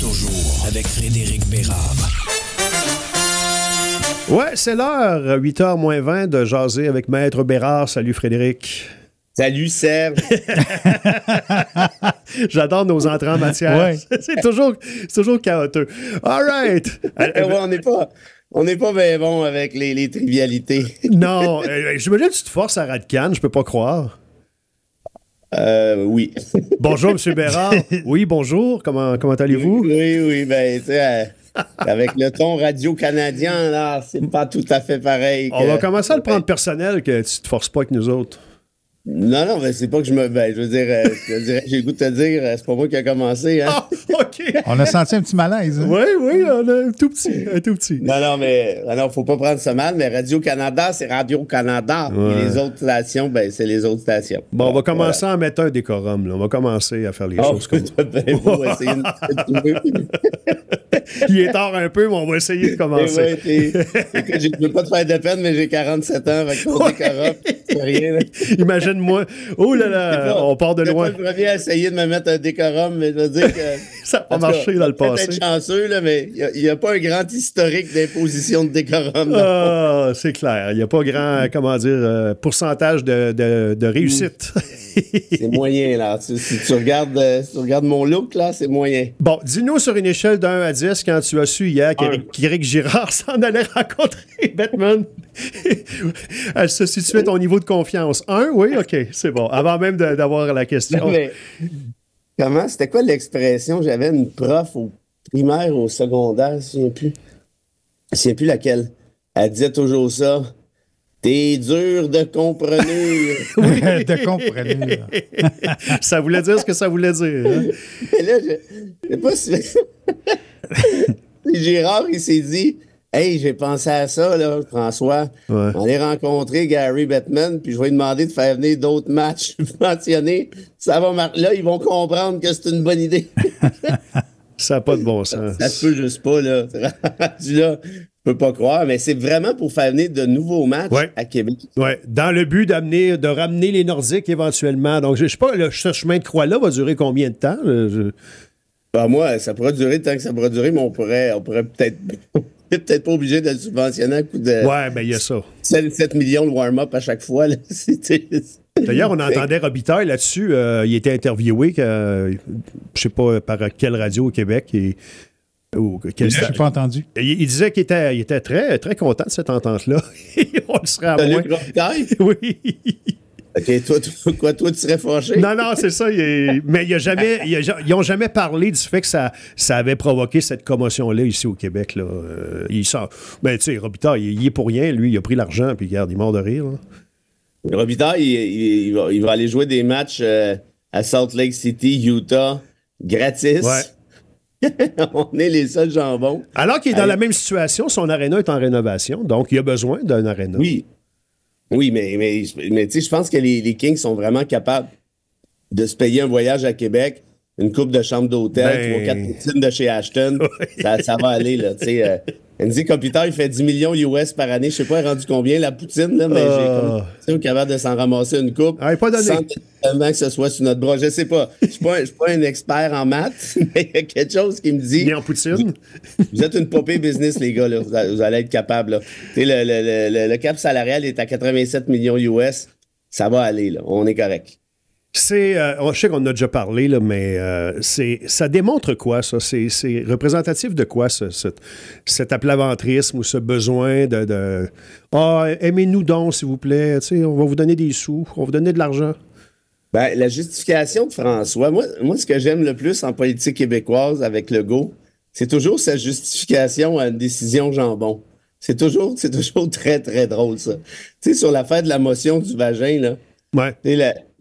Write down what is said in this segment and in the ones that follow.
toujours avec Frédéric Bérard. Ouais, c'est l'heure, 8h moins 20, de jaser avec Maître Bérard. Salut Frédéric. Salut Serge. J'adore nos entrées en matière. c'est toujours, toujours All right. on n'est pas. On bien bon avec les, trivialités. non, euh, je me que tu te forces à Radcan, je peux pas croire. Euh, oui. bonjour, M. Bérard. Oui, bonjour. Comment, comment allez-vous? Oui, oui, ben, tu sais, euh, avec le ton radio-canadien, là, c'est pas tout à fait pareil. On va commencer à le prendre personnel que tu te forces pas avec nous autres. Non, non, mais c'est pas que je me. Ben, je veux dire, euh, j'ai le goût de te dire, euh, c'est pas moi qui a commencé. Hein? Ah, OK. on a senti un petit malaise. Hein. Oui, oui, on a un tout petit. Un tout petit. Non, non, mais non, faut pas prendre ça mal, mais Radio-Canada, c'est Radio-Canada. Et les autres stations, ben, c'est les autres stations. Bon, on va commencer en à mettre un décorum, là. On va commencer à faire les oh, choses comme ça. Ben, Puis ben, Il est tard un peu, mais on va essayer de eh commencer. je ne veux pas te faire de peine, mais j'ai 47 ans, avec ouais. décorum. Imagine-moi. Oh là là, on part de loin. Je reviens essayer de me mettre un décorum, mais je veux dire que. ça a marché dans le passé. peut chanceux, là, mais il n'y a, pas un grand historique d'imposition de décorum. Ah, c'est clair. Il n'y a pas grand, mm-hmm. comment dire, euh, pourcentage de, mm-hmm. réussite. c'est moyen, là. Si, tu regardes, euh, tu regardes mon look, là, c'est moyen. Bon, dis-nous sur une échelle de 1 à 10 quand tu as su hier qu'Éric Girard s'en allait rencontrer Batman, elle se situait ton niveau de confiance. Un, oui, OK, c'est bon. Avant même d'avoir la question. comment, c'était quoi l'expression? J'avais une prof au primaire, ou au secondaire, je ne sais plus. Je plus laquelle. Elle disait toujours ça. T'es dur de comprendre. oui, de comprendre. ça voulait dire ce que ça voulait dire. Hein? Mais là, je, sais pas si. Gérard, il s'est dit Hey, j'ai pensé à ça, là, François. On est rencontré Gary Bettman, puis je vais lui demander de faire venir d'autres matchs mentionnés. Ça va Là, ils vont comprendre que c'est une bonne idée. ça n'a pas de bon sens. Ça se peut juste pas, là. là ne peux pas croire, mais c'est vraiment pour faire venir de nouveaux matchs à Québec. Oui, Dans le but d'amener, de ramener les Nordiques éventuellement. Donc, je, ne sais pas, le, ce chemin de croix-là va durer combien de temps? Bah, moi, ça pourrait durer tant que ça pourrait durer, mais on pourrait, on pourrait peut-être peut-être pas obligé de le subventionner à coup de. Ouais, ben il y a ça. 7 millions de warm-up à chaque fois. D'ailleurs, on entendait Robitaille là-dessus. Euh, il était interviewé, je sais pas par quelle radio au Québec. Et, ou, quel je pas entendu. Il, disait qu'il était, il était très, très content de cette entente-là. on le serait à moins. oui. OK, toi, tu serais fâché? Non, non, c'est ça. Mais ils n'ont jamais parlé du fait que ça, avait provoqué cette commotion-là ici au Québec. Là. Euh, il sort. Mais ben, tu sais, Robita, il, est pour rien. Lui, il a pris l'argent, puis regarde, il mort de rire. Robita, il, va, aller jouer des matchs euh, à Salt Lake City, Utah, gratis. On est les seuls jambons. Alors qu'il est dans la même situation, son aréna est en rénovation, donc il a besoin d'un aréna. Oui, oui, mais, mais, mais je pense que les, les Kings sont vraiment capables de se payer un voyage à Québec une coupe de chambre d'hôtel, ben. trois, quatre poutines de chez Ashton. Ça, ça, va aller, là, tu sais. Euh, Andy Computer, il fait 10 millions US par année. Je sais pas il rendu combien la poutine, là, mais j'ai comme ah. capable de s'en ramasser une coupe. Ah, pas donné. Sans que ce soit sur notre bras. Je sais pas. Je suis pas, pas un expert en maths, mais il y a quelque chose qui me dit. Mais en poutine. Vous, êtes une popée business, les gars. Là. Vous, allez être capable. Le, le, le cap salarial est à 87 millions US. Ça va aller, là. On est correct. C'est, euh, oh, je sais qu'on en a déjà parlé, là, mais euh, ça démontre quoi, ça? C'est, représentatif de quoi, ce, cet aplaventrisme ou ce besoin de. ah, aimez-nous donc, s'il vous plaît. on va vous donner des sous, on va vous donner de l'argent. Ben, la justification de François, moi, moi ce que j'aime le plus en politique québécoise avec Legault, c'est toujours sa justification à une décision jambon. C'est toujours, c'est toujours très, très drôle, ça. Tu sais, sur l'affaire de la motion du vagin, là. Ouais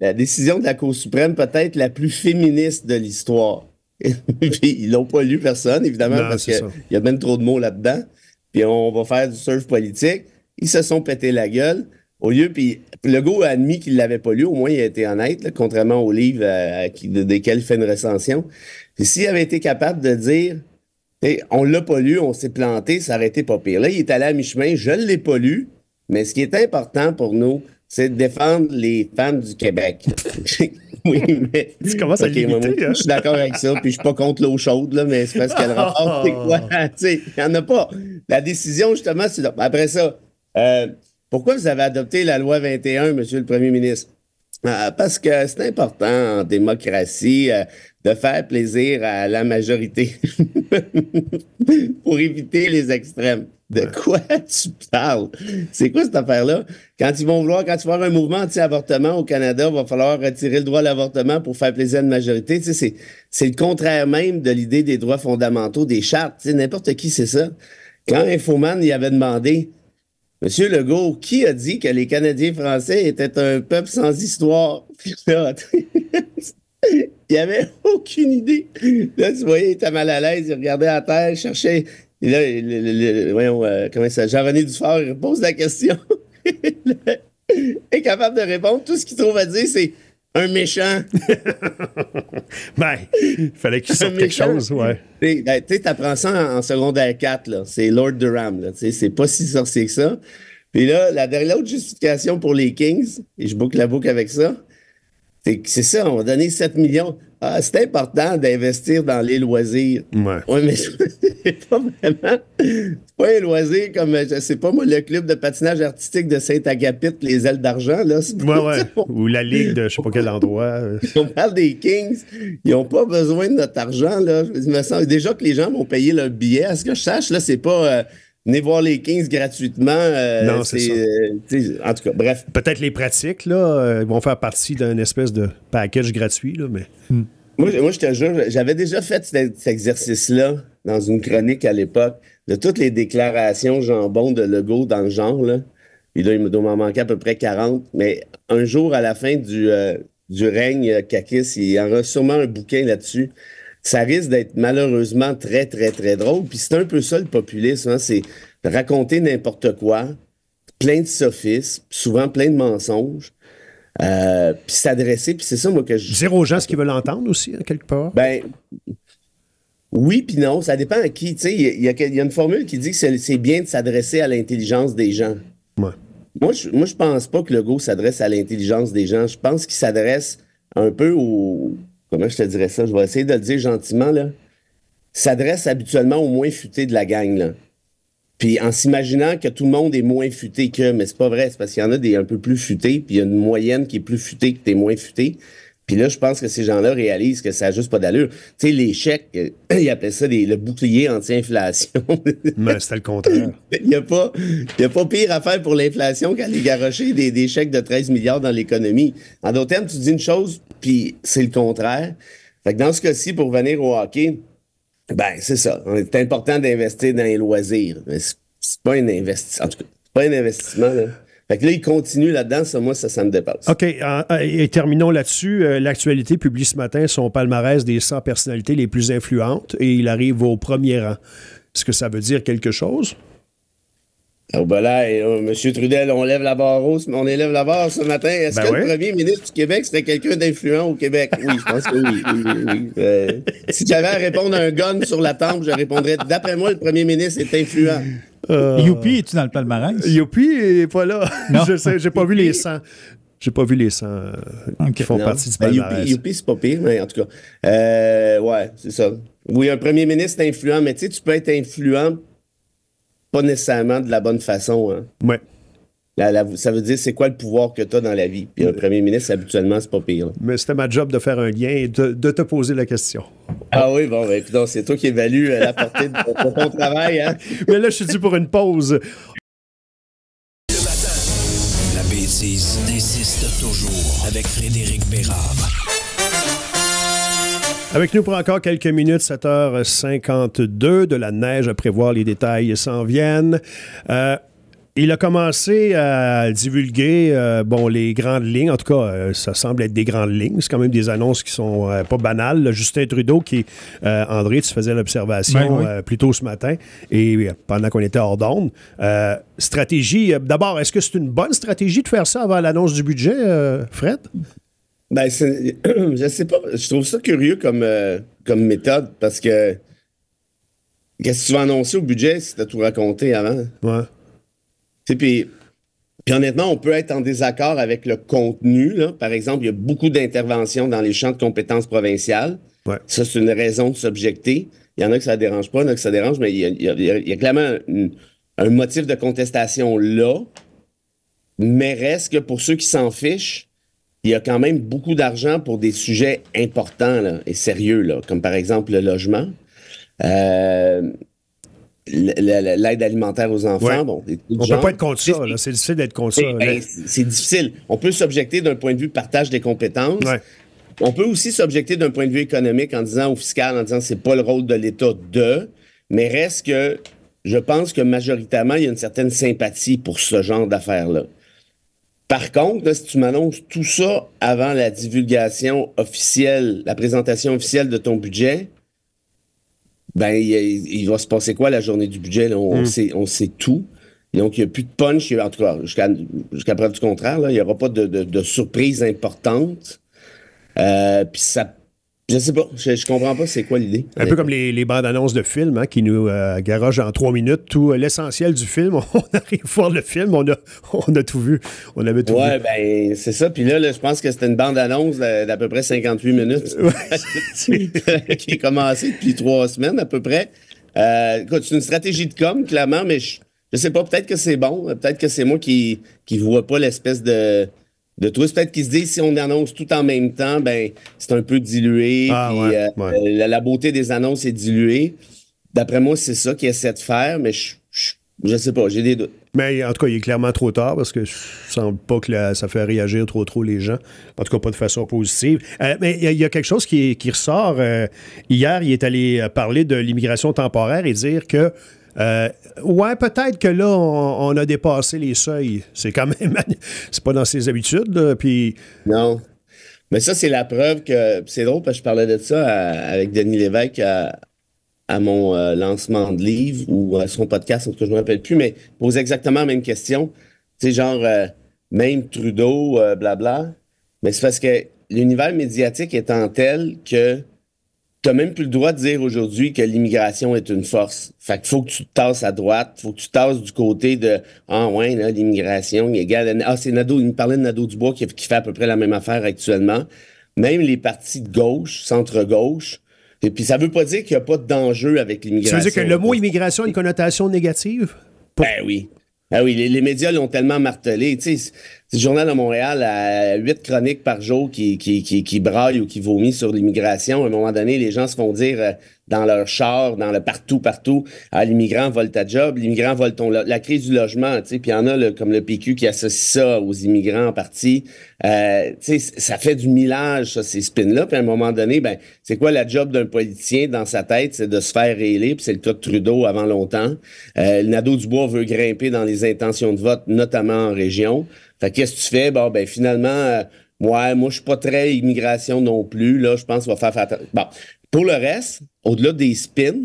la décision de la Cour suprême peut-être la plus féministe de l'histoire. ils l'ont pas lu personne, évidemment, parce qu'il y a même trop de mots là-dedans. Puis on va faire du surf politique. Ils se sont pété la gueule. Au lieu, puis Legault a admis qu'il l'avait pas lu, au moins il a été honnête, contrairement aux livres euh, desquels il fait une recension. Puis s'il avait été capable de dire on l'a pas lu, on s'est planté, ça aurait été pas pire. Là, il est allé à mi-chemin, je ne l'ai pas lu, mais ce qui est important pour nous, c'est de défendre les femmes du Québec. oui, mais. Tu commences à hein? Je suis d'accord avec ça, puis je suis pas contre l'eau chaude, là, mais c'est parce qu'elle remporte oh! c'est quoi? Il n'y en a pas. La décision, justement, c'est. Après ça, euh, pourquoi vous avez adopté la loi 21, Monsieur le Premier ministre? Ah, parce que c'est important en démocratie. Euh, de faire plaisir à la majorité pour éviter les extrêmes. De quoi tu parles? C'est quoi cette affaire-là? Quand ils vont vouloir, quand tu vas avoir un mouvement anti-avortement au Canada, il va falloir retirer le droit à l'avortement pour faire plaisir à une majorité. c'est le contraire même de l'idée des droits fondamentaux, des chartes. N'importe qui, c'est ça. Quand Infoman y avait demandé, Monsieur Legault, qui a dit que les Canadiens français étaient un peuple sans histoire? il avait aucune idée. Là, tu voyais, il était mal à l'aise, il regardait à terre, il cherchait et là, le, voyons, euh, comment ça, Jean-René Dufort pose la question. incapable de répondre. Tout ce qu'il trouve à dire, c'est un méchant. ben, il fallait qu'il sorte quelque chose, ouais. Ben, tu sais, t'apprends ça en, seconde secondaire 4, là. C'est Lord Durham, là. C'est pas si sorcier que ça. Puis là, la dernière autre justification pour les Kings, et je boucle la boucle avec ça, c'est ça, on va donner 7 millions. Ah, c'est important d'investir dans les loisirs. Ouais. Oui, mais c'est pas vraiment. C'est pas un loisir comme, je sais pas, moi, le club de patinage artistique de Saint-Agapit, les ailes d'argent, là. Ouais, ouais. Ou la ligue de je sais pas quel endroit. On parle des Kings. Ils ont pas besoin de notre argent, là. Je me sens... Déjà que les gens vont payer leur billet. À ce que je sache, là, c'est pas. Euh, venez voir les 15 gratuitement. Euh, non, c'est euh, en tout cas, bref. Peut-être les pratiques, là, euh, vont faire partie d'un espèce de package gratuit, là, mais. Hmm. Moi, je te jure, j'avais déjà fait cet, exercice-là dans une chronique à l'époque, de toutes les déclarations jambon de Legault dans le genre, là. Puis là, il me m'en manquait à peu près 40. Mais un jour, à la fin du, du règne Kakis, il y aura sûrement un bouquin là-dessus ça risque d'être malheureusement très, très, très drôle. Puis c'est un peu ça le populisme, hein, c'est raconter n'importe quoi, plein de sophismes, souvent plein de mensonges. Euh, puis s'adresser, puis c'est ça, moi, que je. Dire aux gens ce qu'ils veulent entendre aussi, hein, quelque part. Ben, oui, puis non, ça dépend à qui. Tu sais, il y, a une formule qui dit que c'est bien de s'adresser à l'intelligence des gens. Ouais. Moi, je, moi, je pense pas que le go s'adresse à l'intelligence des gens. Je pense qu'il s'adresse un peu aux comment je te dirais ça? Je vais essayer de le dire gentiment, là. S'adresse habituellement aux moins futés de la gang, là. Puis en s'imaginant que tout le monde est moins futé que, mais c'est pas vrai, c'est parce qu'il y en a des un peu plus futés, puis il y a une moyenne qui est plus futée que t'es moins futé, puis là, je pense que ces gens-là réalisent que ça n'a juste pas d'allure. Tu sais, les chèques, euh, ils appelaient ça le bouclier anti-inflation. Mais c'était le contraire. Il n'y a, pas, pas pire à faire pour l'inflation qu'aller garocher des, des chèques de 13 milliards dans l'économie. En d'autres termes, tu dis une chose, puis c'est le contraire. Fait que dans ce cas-ci, pour venir au hockey, ben c'est ça. C'est important d'investir dans les loisirs. Mais c'est pas un investissement. En tout cas, pas un investissement. Là. Fait que là, il continue là-dedans. Ça, moi, ça, ça me dépasse. OK. Euh, euh, et terminons là-dessus. Euh, l'actualité publie ce matin son palmarès des 100 personnalités les plus influentes et il arrive au premier rang. Est-ce que ça veut dire quelque chose? Oh ben là, euh, M. Trudel, on lève la barre hausse, on élève la barre ce matin. Est-ce ben que le premier ministre du Québec, c'était quelqu'un d'influent au Québec? Oui, je pense que oui. Euh, si tu avais si j'avais à répondre à un gun sur la tempe, je répondrais, d'après moi, le premier ministre est influent. Euh, Youpi, es-tu dans le palmarès? Youpi est pas là. Non. je sais, j'ai pas vu les 100. J'ai pas vu les 100 qui font partie du ben, palmarès. Youpi, c'est pas pire, mais en tout cas. ouais, c'est ça. Oui, un premier ministre est influent, mais tu sais, tu peux être influent pas nécessairement de la bonne façon. Hein. Oui. ça veut dire c'est quoi le pouvoir que tu as dans la vie. Puis un euh, premier ministre, habituellement, c'est pas pire. Mais c'était ma job de faire un lien et de, te poser la question. Ah, oui, bon, ben, c'est toi qui évalues euh, la portée de, ton travail. Hein? Mais là, je suis dû pour une pause. la bêtise insiste toujours avec Frédéric Bérard. Avec nous pour encore quelques minutes, 7h52, de la neige à prévoir, les détails s'en viennent. Euh, il a commencé à divulguer euh, bon, les grandes lignes, en tout cas, euh, ça semble être des grandes lignes, c'est quand même des annonces qui sont pas banales. Justin Trudeau, qui, André, tu faisais l'observation ben plus tôt ce matin, et pendant qu'on était hors d'onde, stratégie, d'abord, est-ce que c'est une bonne stratégie de faire ça avant l'annonce du budget, Fred? Ben, je sais pas. Je trouve ça curieux comme, euh, comme méthode parce que. Qu'est-ce que tu vas annoncer au budget si as tout raconté avant? Ouais. Tu puis. Puis honnêtement, on peut être en désaccord avec le contenu. Là. Par exemple, il y a beaucoup d'interventions dans les champs de compétences provinciales. Ouais. Ça, c'est une raison de s'objecter. Il y en a que ça dérange pas, il y en a que ça dérange, mais il y a, clairement un motif de contestation là. Mais reste que pour ceux qui s'en fichent, il y a quand même beaucoup d'argent pour des sujets importants et sérieux, là, comme par exemple le logement. Euh, l'aide alimentaire aux enfants. on ne peut pas être contre ça. C'est difficile d'être contre ça. Ben, c'est difficile. On peut s'objecter d'un point de vue partage des compétences. On peut aussi s'objecter d'un point de vue économique en disant au fiscal, en disant c'est pas le rôle de l'État de, mais reste que je pense que majoritairement, il y a une certaine sympathie pour ce genre d'affaires-là. Par contre, si tu m'annonces tout ça avant la divulgation officielle, la présentation officielle de ton budget, ben il, va se passer quoi la journée du budget? On, hmm. sait, on sait tout. donc, il n'y a plus de punch, en tout cas, jusqu'à preuve du contraire, il n'y aura pas de, de, de surprise importante. Euh, puis ça je sais pas, je, je comprends pas c'est quoi l'idée. Un peu comme les, bandes annonces de films hein, qui nous euh, garagent en trois minutes tout euh, l'essentiel du film. On arrive voir le film, on a, on a tout vu. On avait tout ouais, vu. ben c'est ça. Puis là, je pense que c'était une bande annonce d'à peu près 58 minutes euh, qui est commencée depuis trois semaines à peu près. c'est une stratégie de com, clairement, mais je, je sais pas, peut-être que c'est bon, peut-être que c'est moi qui qui vois pas l'espèce de de tous, Peut-être qu'ils se disent, si on annonce tout en même temps, ben c'est un peu dilué. Ah, euh, euh, la, beauté des annonces est diluée. D'après moi, c'est ça qu'ils essaient de faire, mais je, ne sais pas, j'ai des doutes. Mais en tout cas, il est clairement trop tard parce que je semble pas que ça fait réagir trop trop les gens. En tout cas, pas de façon positive. Euh, mais il y, a quelque chose qui, ressort. hier, il est allé parler de l'immigration temporaire et dire que euh, ouais, peut-être que là, on, a dépassé les seuils. C'est quand même. c'est pas dans ses habitudes, puis. Non. Mais ça, c'est la preuve que. C'est drôle, parce que je parlais de ça avec Denis Lévesque à, mon euh, lancement de livre ou à son podcast, en tout cas, je ne me rappelle plus, mais pose exactement la même question. Tu genre, euh, même Trudeau, blabla. Mais c'est parce que l'univers médiatique étant tel que T'as même plus le droit de dire aujourd'hui que l'immigration est une force. Fait qu'il faut que tu te tasses à droite, faut que tu tasses du côté de Ah ouais, là, l'immigration, égale. Ah, c'est Nado. il me parlait de Nado Dubois qui, fait à peu près la même affaire actuellement. Même les partis de gauche, centre-gauche, et puis ça veut pas dire qu'il n'y a pas d'enjeu avec l'immigration. Ça veut dire que le mot immigration a une connotation négative? Ben oui. Ben oui, les, médias l'ont tellement martelé. sais le journal de Montréal a huit chroniques par jour qui, qui, qui, braillent ou qui vomissent sur l'immigration. À un moment donné, les gens se font dire euh, dans leur char, dans le partout, partout, ah, l'immigrant vole ta job, l'immigrant vole ton... La crise du logement, tu sais, puis il y en a le, comme le PQ qui associe ça aux immigrants en partie. Euh, tu sais, ça fait du millage, ça, ces spins-là. Puis à un moment donné, ben, c'est quoi la job d'un politicien dans sa tête? C'est de se faire réélire, puis c'est le cas de Trudeau avant longtemps. Euh, le Nadeau-Dubois veut grimper dans les intentions de vote, notamment en région. Fait qu'est-ce que tu fais? Bon, ben finalement, euh, ouais, moi, je suis pas très immigration non plus. Là, je pense qu'on va faire... Bon, pour le reste, au-delà des spins,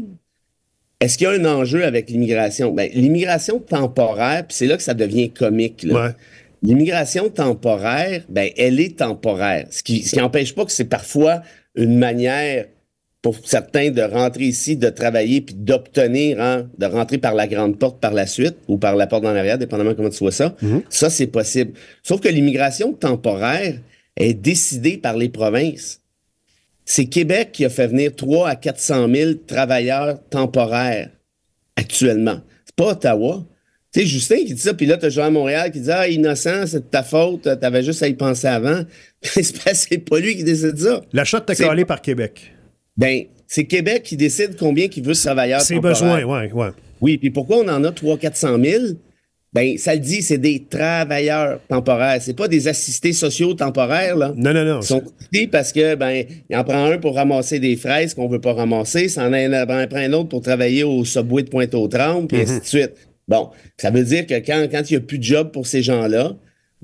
est-ce qu'il y a un enjeu avec l'immigration? Ben, l'immigration temporaire, puis c'est là que ça devient comique. L'immigration temporaire, ben, elle est temporaire. Ce qui n'empêche ce qui pas que c'est parfois une manière pour certains de rentrer ici, de travailler, puis d'obtenir, hein, de rentrer par la grande porte par la suite ou par la porte dans arrière, dépendamment comment tu vois ça. Mhm. Ça, c'est possible. Sauf que l'immigration temporaire est décidée par les provinces. C'est Québec qui a fait venir 3 à 400 000 travailleurs temporaires actuellement. C'est pas Ottawa. Tu sais, Justin qui dit ça, puis là, tu as à Montréal qui dit Ah, innocent, c'est de ta faute, t'avais juste à y penser avant. c'est pas lui qui décide ça. La shot t'a collé par Québec ben, c'est Québec qui décide combien il veut de travailleurs. C'est besoin, oui, oui. Oui, puis pourquoi on en a 300-400 000? Ben, ça le dit, c'est des travailleurs temporaires. C'est pas des assistés sociaux temporaires, là. Non, non, non. Ils sont coupés parce que, ben, il en prend un pour ramasser des fraises qu'on veut pas ramasser, s'en en prend un autre pour travailler au subway de Pointe-aux-Trembles, puis ainsi de suite. Bon, ça veut dire que quand, quand il n'y a plus de job pour ces gens-là,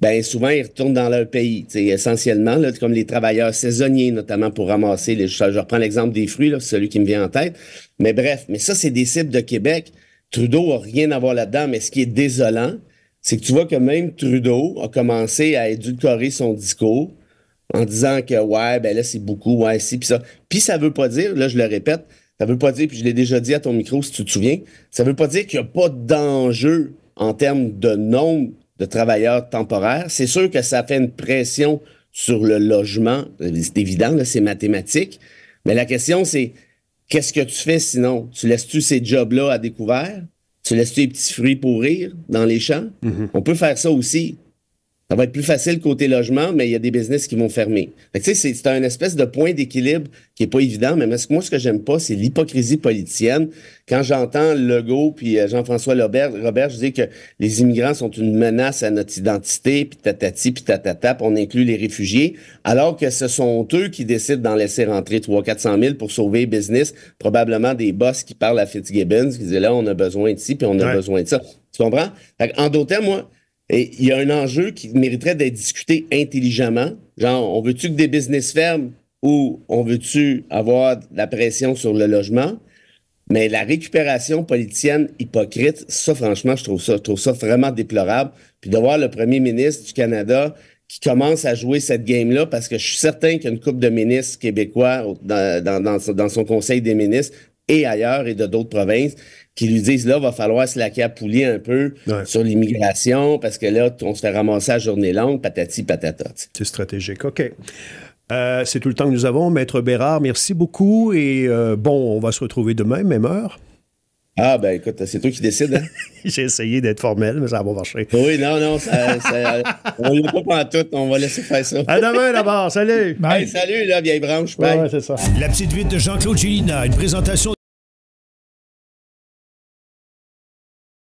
ben souvent, ils retournent dans leur pays, essentiellement, là, comme les travailleurs saisonniers, notamment pour ramasser les. Je, je reprends l'exemple des fruits, là, celui qui me vient en tête. Mais bref, mais ça, c'est des cibles de Québec. Trudeau n'a rien à voir là-dedans, mais ce qui est désolant, c'est que tu vois que même Trudeau a commencé à édulcorer son discours en disant que ouais, ben là, c'est beaucoup, ouais, si, puis ça. Puis ça veut pas dire, là, je le répète, ça veut pas dire, puis je l'ai déjà dit à ton micro si tu te souviens, ça veut pas dire qu'il n'y a pas d'enjeu en termes de nombre de travailleurs temporaires. C'est sûr que ça fait une pression sur le logement. C'est évident, c'est mathématique. Mais la question, c'est qu'est-ce que tu fais sinon? Tu laisses-tu ces jobs-là à découvert? Tu laisses-tu les petits fruits pourrir dans les champs? Mm-hmm. On peut faire ça aussi. Ça va être plus facile côté logement, mais il y a des business qui vont fermer. tu sais, c'est un espèce de point d'équilibre qui est pas évident, mais moi, ce que j'aime pas, c'est l'hypocrisie politicienne. Quand j'entends Legault puis euh, Jean-François Robert, Robert, je dis que les immigrants sont une menace à notre identité, puis tatati, puis tatata, on inclut les réfugiés, alors que ce sont eux qui décident d'en laisser rentrer 300-400 000 pour sauver business, probablement des boss qui parlent à Fitzgibbons, qui disent là, on a besoin de ci, puis on a besoin de ça. Tu comprends? en d'autres termes, moi, et il y a un enjeu qui mériterait d'être discuté intelligemment. Genre, on veut-tu que des business ferment ou on veut-tu avoir de la pression sur le logement? Mais la récupération politicienne hypocrite, ça, franchement, je trouve ça, trouve ça vraiment déplorable. Puis de voir le premier ministre du Canada qui commence à jouer cette game-là, parce que je suis certain qu'il y a une couple de ministres québécois dans, dans son conseil des ministres et ailleurs et de d'autres provinces qui lui disent là, il va falloir se laquer à un peu sur l'immigration parce que là, on se fait ramasser à journée longue, patati patata. C'est stratégique. OK. Euh, c'est tout le temps que nous avons. Maître Bérard, merci beaucoup. Et euh, bon, on va se retrouver demain, même heure. Ah, ben écoute, c'est toi qui décides. Hein. J'ai essayé d'être formel, mais ça va pas marché. Oui, non, non, ça, on ne pas en tout, on va laisser faire ça. À demain d'abord, salut. salut, la vieille branche. La petite vite de Jean-Claude Gélina, une présentation.